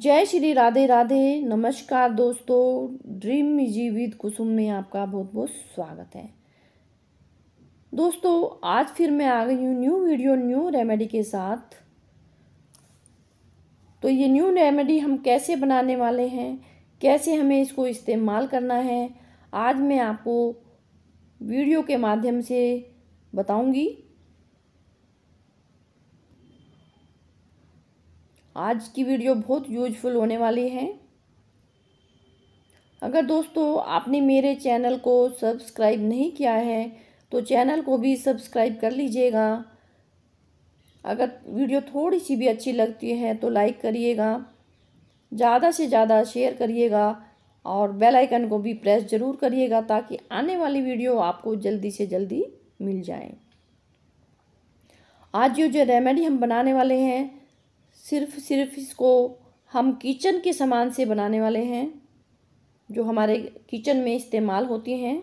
जय श्री राधे राधे नमस्कार दोस्तों ड्रीम जीवित कुसुम में आपका बहुत बहुत स्वागत है दोस्तों आज फिर मैं आ गई हूँ न्यू वीडियो न्यू रेमेडी के साथ तो ये न्यू रेमेडी हम कैसे बनाने वाले हैं कैसे हमें इसको इस्तेमाल करना है आज मैं आपको वीडियो के माध्यम से बताऊंगी आज की वीडियो बहुत यूजफुल होने वाली है अगर दोस्तों आपने मेरे चैनल को सब्सक्राइब नहीं किया है तो चैनल को भी सब्सक्राइब कर लीजिएगा अगर वीडियो थोड़ी सी भी अच्छी लगती है तो लाइक करिएगा ज़्यादा से ज़्यादा शेयर करिएगा और बेल आइकन को भी प्रेस ज़रूर करिएगा ताकि आने वाली वीडियो आपको जल्दी से जल्दी मिल जाए आज जो जो रेमेडी हम बनाने वाले हैं सिर्फ सिर्फ इसको हम किचन के सामान से बनाने वाले हैं जो हमारे किचन में इस्तेमाल होती हैं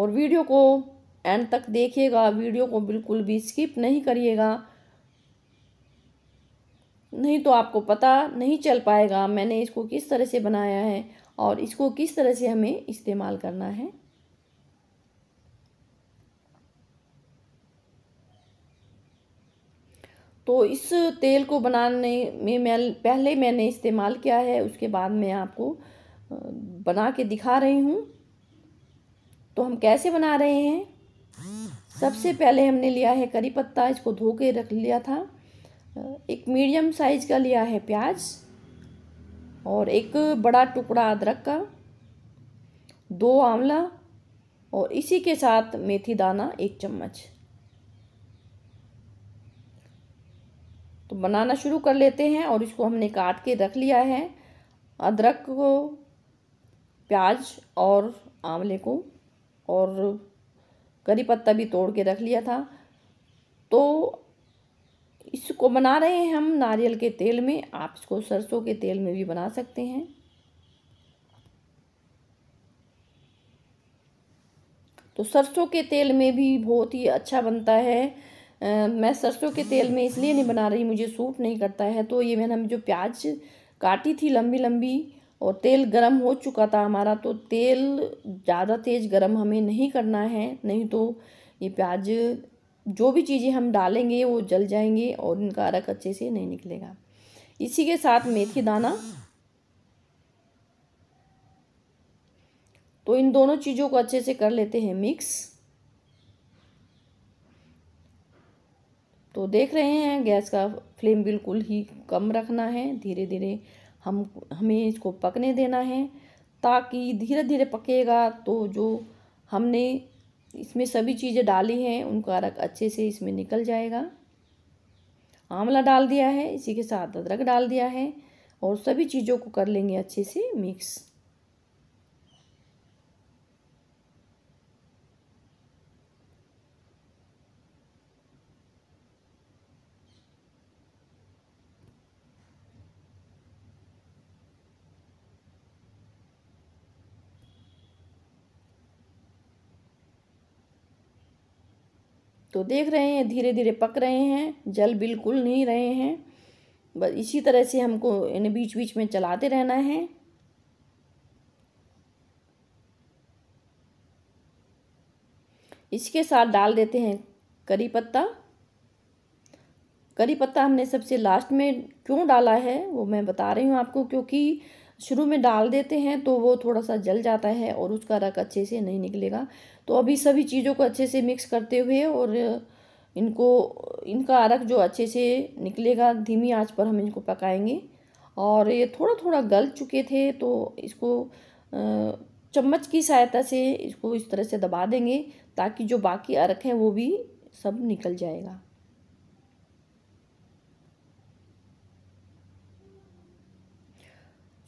और वीडियो को एंड तक देखिएगा वीडियो को बिल्कुल भी स्किप नहीं करिएगा नहीं तो आपको पता नहीं चल पाएगा मैंने इसको किस तरह से बनाया है और इसको किस तरह से हमें इस्तेमाल करना है तो इस तेल को बनाने में मैं पहले मैंने इस्तेमाल किया है उसके बाद मैं आपको बना के दिखा रही हूँ तो हम कैसे बना रहे हैं सबसे पहले हमने लिया है करी पत्ता इसको धो के रख लिया था एक मीडियम साइज का लिया है प्याज और एक बड़ा टुकड़ा अदरक का दो आंवला और इसी के साथ मेथी दाना एक चम्मच तो बनाना शुरू कर लेते हैं और इसको हमने काट के रख लिया है अदरक को प्याज और आंवले को और करी पत्ता भी तोड़ के रख लिया था तो इसको बना रहे हैं हम नारियल के तेल में आप इसको सरसों के तेल में भी बना सकते हैं तो सरसों के तेल में भी बहुत ही अच्छा बनता है मैं सरसों के तेल में इसलिए नहीं बना रही मुझे सूट नहीं करता है तो ये मैंने जो प्याज काटी थी लंबी लंबी और तेल गरम हो चुका था हमारा तो तेल ज़्यादा तेज़ गरम हमें नहीं करना है नहीं तो ये प्याज जो भी चीज़ें हम डालेंगे वो जल जाएंगे और इनका अरक अच्छे से नहीं निकलेगा इसी के साथ मेथी दाना तो इन दोनों चीज़ों को अच्छे से कर लेते हैं मिक्स तो देख रहे हैं गैस का फ्लेम बिल्कुल ही कम रखना है धीरे धीरे हम हमें इसको पकने देना है ताकि धीरे धीरे पकेगा तो जो हमने इसमें सभी चीज़ें डाली हैं उनका अरक अच्छे से इसमें निकल जाएगा आंवला डाल दिया है इसी के साथ अदरक डाल दिया है और सभी चीज़ों को कर लेंगे अच्छे से मिक्स तो देख रहे हैं धीरे धीरे पक रहे हैं जल बिल्कुल नहीं रहे हैं बस इसी तरह से हमको इन्हें बीच बीच में चलाते रहना है इसके साथ डाल देते हैं करी पत्ता करी पत्ता हमने सबसे लास्ट में क्यों डाला है वो मैं बता रही हूँ आपको क्योंकि शुरू में डाल देते हैं तो वो थोड़ा सा जल जाता है और उसका रक अच्छे से नहीं निकलेगा तो अभी सभी चीज़ों को अच्छे से मिक्स करते हुए और इनको इनका अरक जो अच्छे से निकलेगा धीमी आंच पर हम इनको पकाएंगे और ये थोड़ा थोड़ा गल चुके थे तो इसको चम्मच की सहायता से इसको इस तरह से दबा देंगे ताकि जो बाकी अरक है वो भी सब निकल जाएगा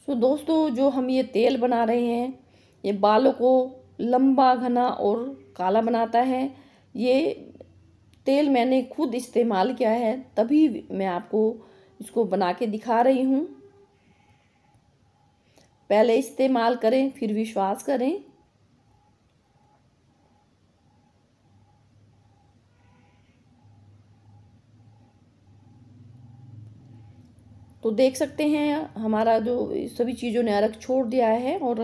सो दोस्तों जो हम ये तेल बना रहे हैं ये बालों को लंबा घना और काला बनाता है ये तेल मैंने खुद इस्तेमाल किया है तभी मैं आपको इसको बना के दिखा रही हूँ पहले इस्तेमाल करें फिर विश्वास करें देख सकते हैं हमारा जो सभी चीज़ों ने अरग छोड़ दिया है और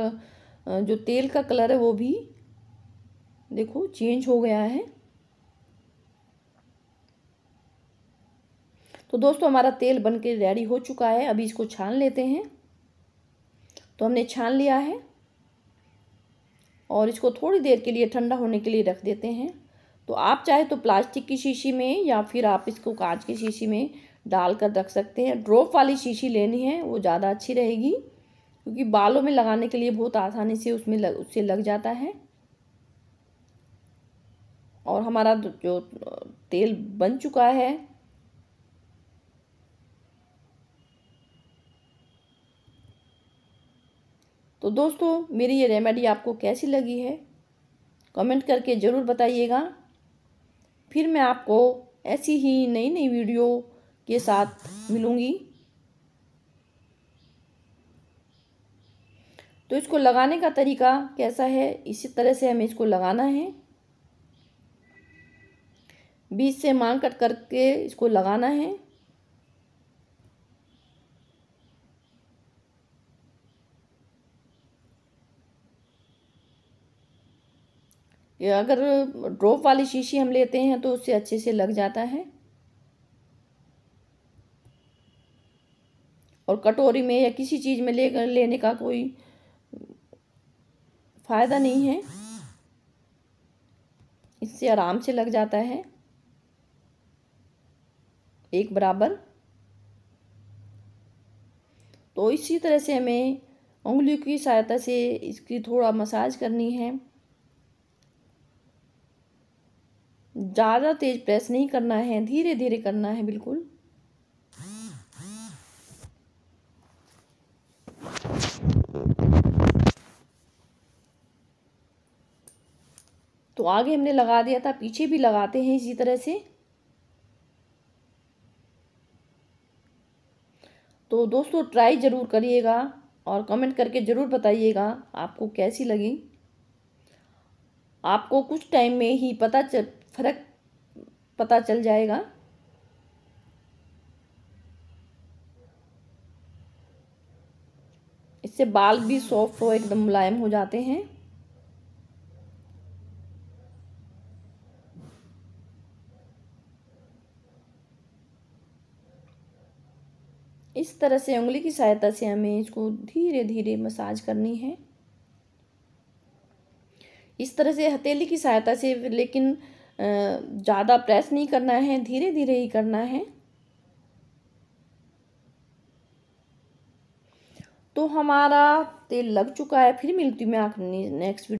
जो तेल का कलर है वो भी देखो चेंज हो गया है तो दोस्तों हमारा तेल बन के रेडी हो चुका है अभी इसको छान लेते हैं तो हमने छान लिया है और इसको थोड़ी देर के लिए ठंडा होने के लिए रख देते हैं तो आप चाहे तो प्लास्टिक की शीशी में या फिर आप इसको कांच की शीशी में डाल कर रख सकते हैं ड्रॉप वाली शीशी लेनी है वो ज़्यादा अच्छी रहेगी क्योंकि बालों में लगाने के लिए बहुत आसानी से उसमें लग उससे लग जाता है और हमारा जो तेल बन चुका है तो दोस्तों मेरी ये रेमेडी आपको कैसी लगी है कमेंट करके ज़रूर बताइएगा फिर मैं आपको ऐसी ही नई नई वीडियो के साथ मिलूंगी तो इसको लगाने का तरीका कैसा है इसी तरह से हमें इसको लगाना है बीच से मांग कट करके इसको लगाना है अगर ड्रॉप वाली शीशी हम लेते हैं तो उससे अच्छे से लग जाता है और कटोरी में या किसी चीज़ में ले लेने का कोई फ़ायदा नहीं है इससे आराम से लग जाता है एक बराबर तो इसी तरह से हमें उंगलियों की सहायता से इसकी थोड़ा मसाज करनी है ज़्यादा तेज़ प्रेस नहीं करना है धीरे धीरे करना है बिल्कुल तो आगे हमने लगा दिया था पीछे भी लगाते हैं इसी तरह से तो दोस्तों ट्राई ज़रूर करिएगा और कमेंट करके ज़रूर बताइएगा आपको कैसी लगी आपको कुछ टाइम में ही पता चल फर्क पता चल जाएगा इससे बाल भी सॉफ्ट हो एकदम मुलायम हो जाते हैं इस तरह से उंगली की सहायता से हमें इसको धीरे धीरे मसाज करनी है इस तरह से हथेली की सहायता से लेकिन ज़्यादा प्रेस नहीं करना है धीरे धीरे ही करना है तो हमारा तेल लग चुका है फिर मिलती हूँ मैं नेक्स्ट वीडियो